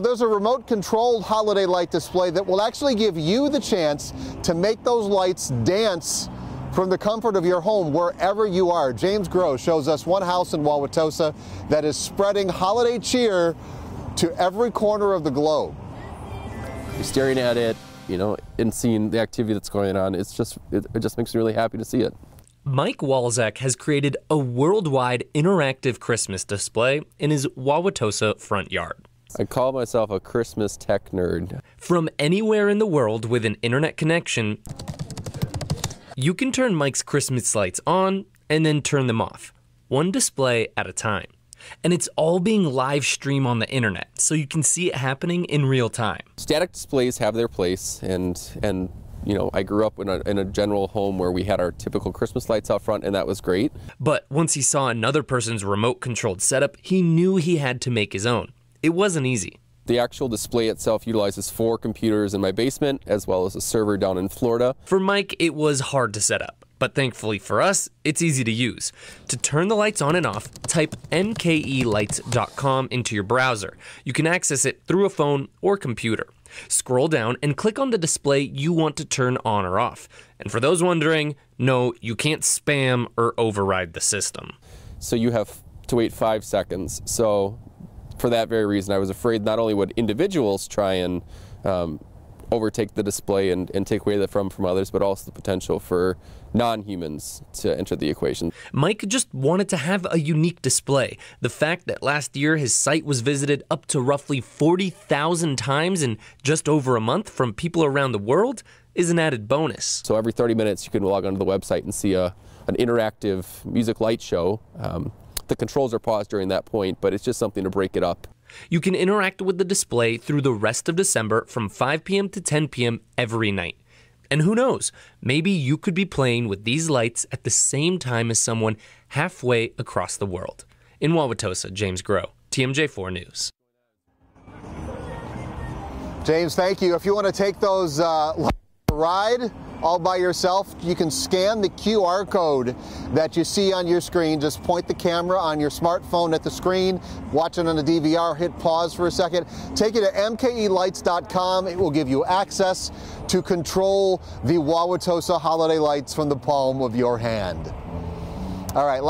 There's a remote controlled holiday light display that will actually give you the chance to make those lights dance from the comfort of your home wherever you are. James Groh shows us one house in Wauwatosa that is spreading holiday cheer to every corner of the globe. You're staring at it, you know, and seeing the activity that's going on. It's just, it, it just makes me really happy to see it. Mike Walzek has created a worldwide interactive Christmas display in his Wauwatosa front yard. I call myself a Christmas tech nerd. From anywhere in the world with an internet connection, you can turn Mike's Christmas lights on and then turn them off, one display at a time. And it's all being live streamed on the internet, so you can see it happening in real time. Static displays have their place, and and you know, I grew up in a, in a general home where we had our typical Christmas lights out front, and that was great. But once he saw another person's remote controlled setup, he knew he had to make his own. It wasn't easy. The actual display itself utilizes four computers in my basement, as well as a server down in Florida. For Mike, it was hard to set up, but thankfully for us, it's easy to use. To turn the lights on and off, type mkelights.com into your browser. You can access it through a phone or computer. Scroll down and click on the display you want to turn on or off. And for those wondering, no, you can't spam or override the system. So you have to wait five seconds. So for that very reason, I was afraid not only would individuals try and um, overtake the display and, and take away the from from others, but also the potential for non-humans to enter the equation. Mike just wanted to have a unique display. The fact that last year his site was visited up to roughly 40,000 times in just over a month from people around the world is an added bonus. So every 30 minutes you can log onto the website and see a, an interactive music light show um, the controls are paused during that point, but it's just something to break it up. You can interact with the display through the rest of December from 5 p.m. to 10 p.m. every night. And who knows, maybe you could be playing with these lights at the same time as someone halfway across the world. In Wauwatosa, James Grow, TMJ4 News. James, thank you. If you want to take those uh, ride, all by yourself, you can scan the QR code that you see on your screen. Just point the camera on your smartphone at the screen, watch it on the DVR, hit pause for a second, take you to mkelights.com. It will give you access to control the Wauwatosa holiday lights from the palm of your hand. All right.